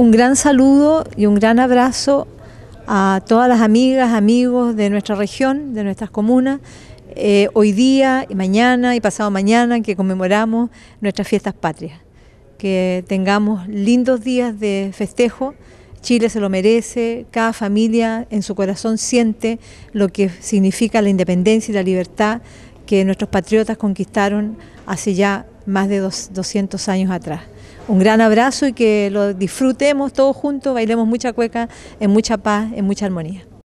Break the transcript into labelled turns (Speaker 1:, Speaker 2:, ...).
Speaker 1: Un gran saludo y un gran abrazo a todas las amigas, amigos de nuestra región, de nuestras comunas, eh, hoy día y mañana y pasado mañana que conmemoramos nuestras fiestas patrias. Que tengamos lindos días de festejo. Chile se lo merece, cada familia en su corazón siente lo que significa la independencia y la libertad que nuestros patriotas conquistaron hace ya más de 200 años atrás un gran abrazo y que lo disfrutemos todos juntos, bailemos mucha cueca en mucha paz, en mucha armonía.